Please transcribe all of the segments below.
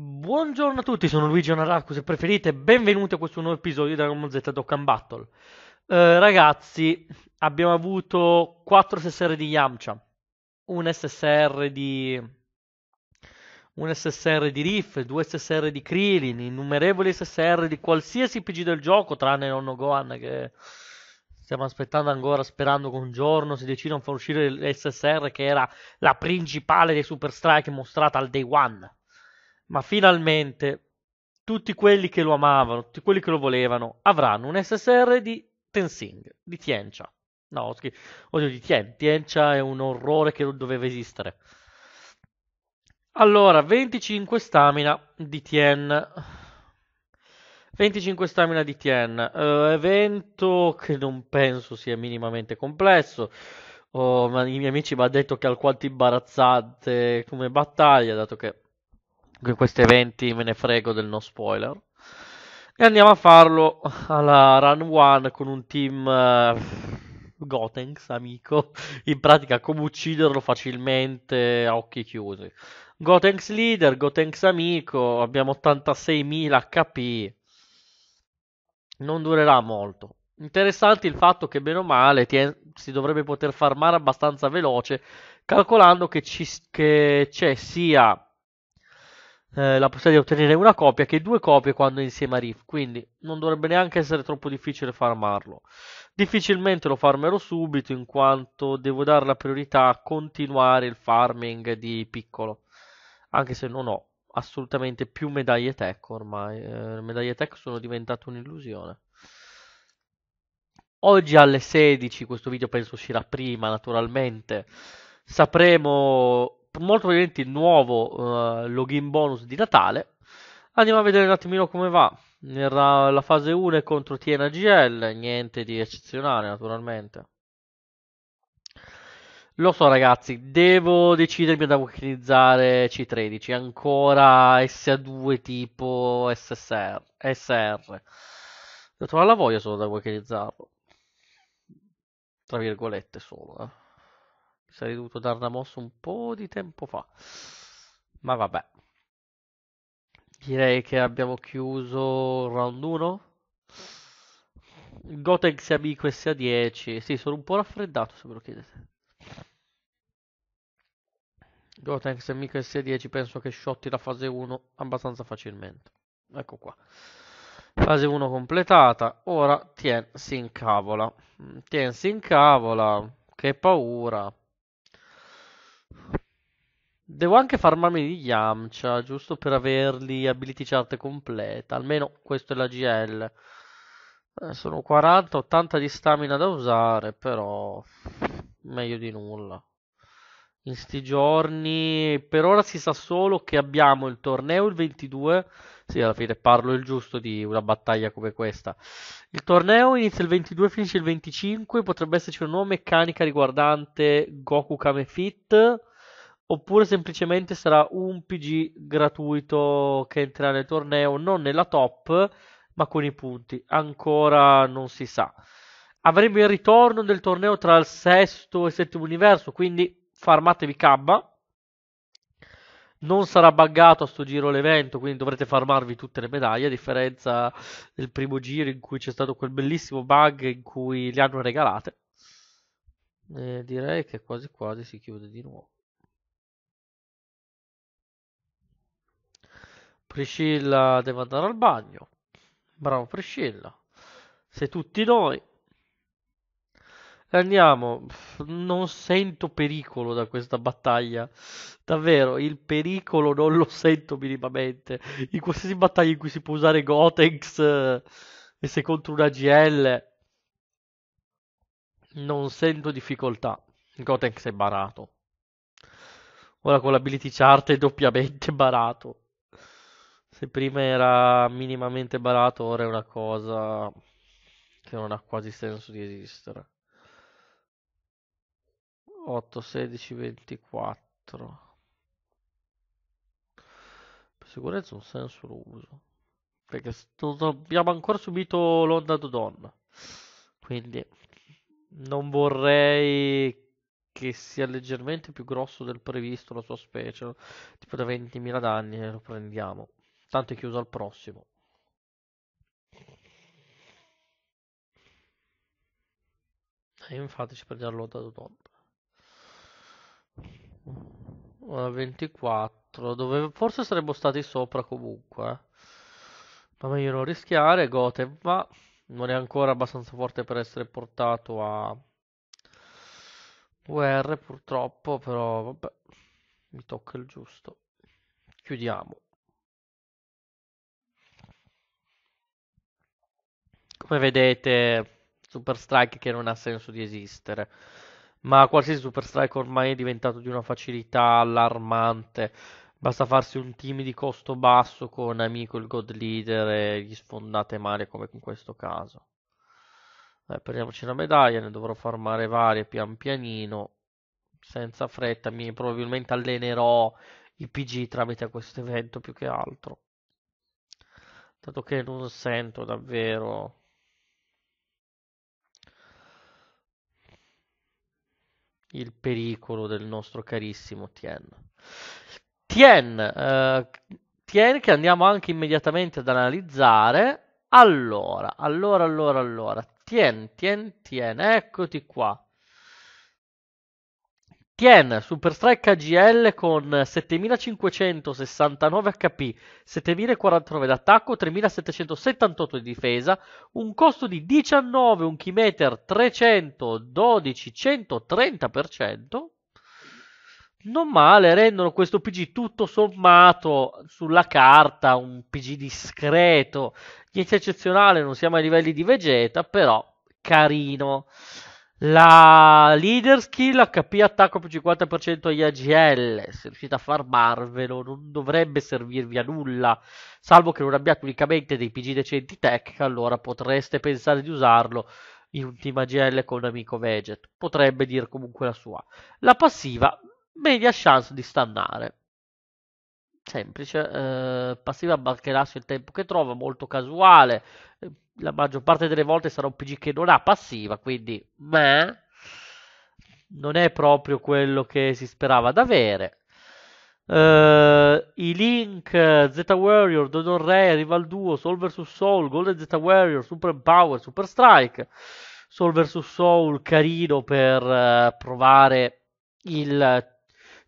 Buongiorno a tutti, sono Luigi Onaracco, se preferite, benvenuti a questo nuovo episodio di Dragon Ball Z Dokkan Battle. Eh, ragazzi, abbiamo avuto 4 SSR di Yamcha, un SSR di... un SSR di Riff, 2 SSR di Krillin, innumerevoli SSR di qualsiasi PG del gioco, tranne nonno Gohan che stiamo aspettando ancora sperando che un giorno si decida a far uscire l'SSR che era la principale dei Super Strike mostrata al Day One ma finalmente tutti quelli che lo amavano, tutti quelli che lo volevano, avranno un SSR di Tensing, di Tiencha. No, oddio, di Tien. Tiencha è un orrore che non doveva esistere. Allora, 25 stamina di Tien. 25 stamina di Tien. Uh, evento che non penso sia minimamente complesso. Oh, ma i miei amici mi hanno detto che è alquanto imbarazzante come battaglia, dato che in questi eventi me ne frego del no spoiler. E andiamo a farlo alla Run 1 con un team uh, Gotenks, amico. In pratica come ucciderlo facilmente a occhi chiusi. Gotenks leader, Gotenks amico, abbiamo 86.000 HP. Non durerà molto. Interessante il fatto che, bene o male, si dovrebbe poter farmare abbastanza veloce, calcolando che, ci, che c'è sia eh, la possibilità di ottenere una copia che due copie quando è insieme a Riff, quindi non dovrebbe neanche essere troppo difficile farmarlo. Difficilmente lo farmerò subito in quanto devo dare la priorità a continuare il farming di piccolo, anche se non ho assolutamente più medaglie tech ormai, eh, medaglie tech sono diventate un'illusione. Oggi alle 16, questo video penso uscirà prima naturalmente, sapremo molto probabilmente il nuovo uh, login bonus di Natale. Andiamo a vedere un attimino come va. Nella fase 1 è contro TNGL, niente di eccezionale naturalmente. Lo so ragazzi, devo decidermi ad utilizzare C13, ancora SA2 tipo SSR, SR. Devo trovare la voglia solo da utilizzarlo. Tra virgolette solo, eh sarei dovuto dar una mossa un po' di tempo fa. Ma vabbè. Direi che abbiamo chiuso round 1. Gotek sia amico e 10. Sì, sono un po' raffreddato se me lo chiedete. Gotek sia amico e 10. Penso che sciotti la fase 1 abbastanza facilmente. Ecco qua. Fase 1 completata. Ora Tien si incavola. Tien si incavola. Che paura. Devo anche farmarmi di Yamcha, giusto per averli ability chart completa, almeno questo è la GL. Eh, sono 40-80 di stamina da usare, però meglio di nulla. In sti giorni, per ora si sa solo che abbiamo il torneo il 22, sì alla fine parlo il giusto di una battaglia come questa. Il torneo inizia il 22, finisce il 25, potrebbe esserci una nuova meccanica riguardante Goku Kame Fit oppure semplicemente sarà un PG gratuito che entrerà nel torneo, non nella top, ma con i punti. Ancora non si sa. Avremo il ritorno del torneo tra il sesto e il settimo universo, quindi farmatevi cabba. Non sarà buggato a sto giro l'evento, quindi dovrete farmarvi tutte le medaglie, a differenza del primo giro in cui c'è stato quel bellissimo bug in cui le hanno regalate. Eh, direi che quasi quasi si chiude di nuovo. Priscilla deve andare al bagno. Bravo Priscilla. Sei tutti noi. Andiamo, non sento pericolo da questa battaglia, davvero, il pericolo non lo sento minimamente. In qualsiasi battaglia in cui si può usare Gotex eh, e se contro una GL, non sento difficoltà. Gotex è barato. Ora con l'ability chart è doppiamente barato. Se prima era minimamente barato, ora è una cosa che non ha quasi senso di esistere. 8, 16, 24. Per sicurezza un senso lo uso. Perché abbiamo ancora subito l'onda Dodon. Quindi non vorrei che sia leggermente più grosso del previsto la sua specie. Tipo da 20.000 danni e lo prendiamo. Tanto è chiuso al prossimo. E eh, infatti ci prendiamo l'onda d'Odon. 24, dove forse saremmo stati sopra comunque. Eh. Ma meglio non rischiare. Gotham va. Non è ancora abbastanza forte per essere portato a VR purtroppo, però vabbè, mi tocca il giusto. Chiudiamo. come vedete Strike che non ha senso di esistere ma qualsiasi Super Strike ormai è diventato di una facilità allarmante basta farsi un team di costo basso con amico il god leader e gli sfondate male come in questo caso eh, prendiamoci una medaglia ne dovrò farmare varie pian pianino senza fretta mi probabilmente allenerò i pg tramite questo evento più che altro dato che non sento davvero il pericolo del nostro carissimo Tien. Tien, eh, Tien che andiamo anche immediatamente ad analizzare. Allora, allora, allora, allora. Tien, Tien, Tien, eccoti qua. Tien, Superstrike AGL con 7569 HP, 7049 d'attacco, 3778 di difesa, un costo di 19, un chimeter 312, 130%. Non male, rendono questo PG tutto sommato sulla carta un PG discreto, niente eccezionale, non siamo ai livelli di Vegeta, però carino. La leader skill HP attacco più 50% agli AGL. Se riuscite a farmarvelo, non dovrebbe servirvi a nulla. Salvo che non abbiate unicamente dei PG decenti tech, allora potreste pensare di usarlo in un team AGL con un amico Veget. Potrebbe dire comunque la sua. La passiva, media chance di stannare semplice, eh, passiva bancherà sul tempo che trova, molto casuale, la maggior parte delle volte sarà un PG che non ha passiva, quindi ma non è proprio quello che si sperava di avere. Eh, I link Z Warrior, Dodon Re, Rival Duo, Soul vs Soul, Golden Z Warrior, Super Power, Super Strike, Soul vs Soul carino per eh, provare il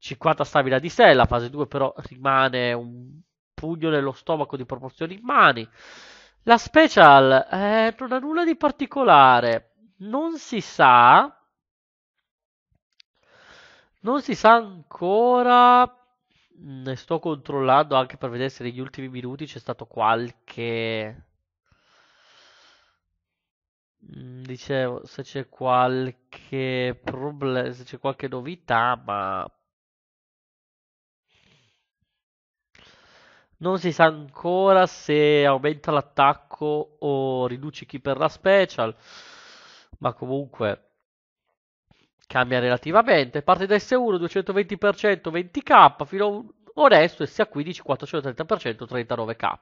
50 stabila di sé, la fase 2 però rimane un pugno nello stomaco di proporzioni in mani. La special eh, non ha nulla di particolare, non si sa, non si sa ancora, ne sto controllando anche per vedere se negli ultimi minuti c'è stato qualche... Mm, dicevo, se c'è qualche problema, se c'è qualche novità, ma Non si sa ancora se aumenta l'attacco o riduce chi per la special, ma comunque cambia relativamente. Parte da S1 220% 20k fino a adesso e sia 15 430% 39k.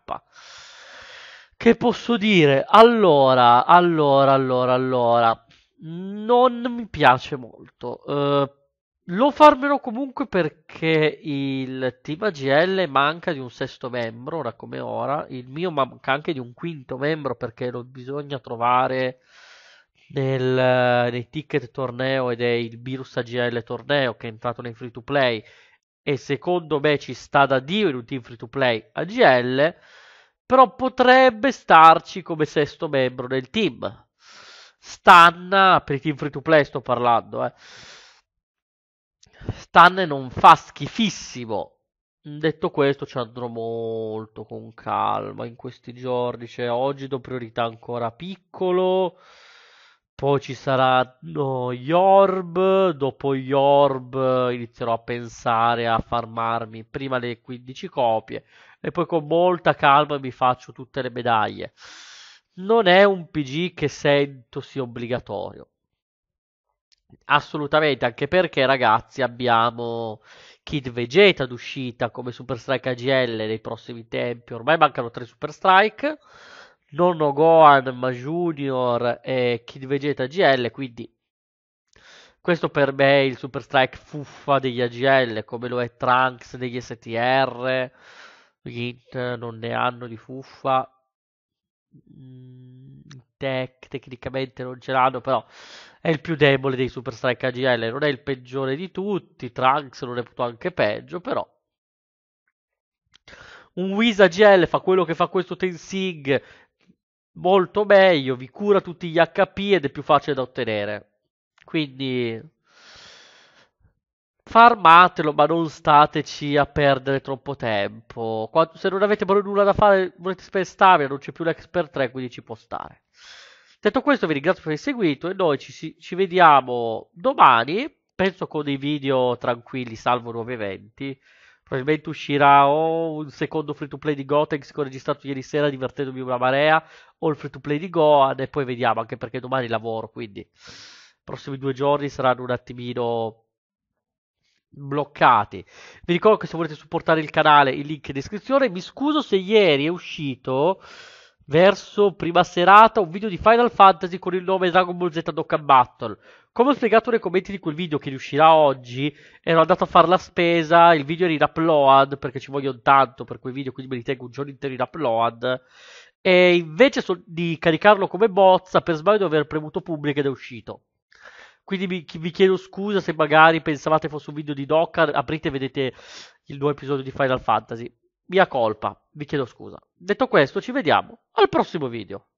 Che posso dire? Allora, allora, allora, allora. Non mi piace molto. Uh, lo farmero comunque perché il team AGL manca di un sesto membro, ora come ora, il mio manca anche di un quinto membro perché lo bisogna trovare nel, nei ticket torneo ed è il virus AGL torneo che è entrato nei free to play e secondo me ci sta da Dio in un team free to play AGL, però potrebbe starci come sesto membro del team. Stanna, per i team free to play sto parlando, eh Stan non fa schifissimo. Detto questo, ci andrò molto con calma in questi giorni. Cioè, oggi do priorità ancora piccolo. Poi ci saranno gli orb. Dopo gli orb inizierò a pensare a farmarmi prima le 15 copie. E poi con molta calma mi faccio tutte le medaglie. Non è un PG che sento sia obbligatorio Assolutamente, anche perché ragazzi abbiamo Kid Vegeta d'uscita come Super Strike AGL nei prossimi tempi, ormai mancano tre Super Strike, nonno Gohan, ma Junior e Kid Vegeta AGL, quindi questo per me è il Super Strike fuffa degli AGL, come lo è Trunks degli STR. Hint non ne hanno di fuffa. Mm, Tec- tecnicamente non ce l'hanno, però è il più debole dei Super Strike AGL, non è il peggiore di tutti, Trunks non è potuto anche peggio, però un Wiz AGL fa quello che fa questo Tensig molto meglio, vi cura tutti gli HP ed è più facile da ottenere. Quindi farmatelo, ma non stateci a perdere troppo tempo. Quando, se non avete proprio nulla da fare, volete spestarvi, non c'è più l'expert 3, quindi ci può stare. Detto questo vi ringrazio per aver seguito e noi ci, ci vediamo domani, penso con dei video tranquilli, salvo nuovi eventi. Probabilmente uscirà o un secondo free to play di Gotex che ho registrato ieri sera divertendomi una marea, o il free to play di Gohan e poi vediamo, anche perché domani lavoro, quindi i prossimi due giorni saranno un attimino bloccati. Vi ricordo che se volete supportare il canale, il link è in descrizione. Mi scuso se ieri è uscito verso prima serata un video di Final Fantasy con il nome Dragon Ball Z Dokkan Battle. Come ho spiegato nei commenti di quel video che riuscirà oggi, ero andato a fare la spesa, il video era in upload perché ci vogliono tanto per quei video, quindi me li tengo un giorno intero in upload. E invece so- di caricarlo come bozza, per sbaglio di aver premuto pubblico ed è uscito. Quindi vi, vi chiedo scusa se magari pensavate fosse un video di Dokkan, aprite e vedete il nuovo episodio di Final Fantasy mia colpa, vi chiedo scusa. Detto questo, ci vediamo al prossimo video.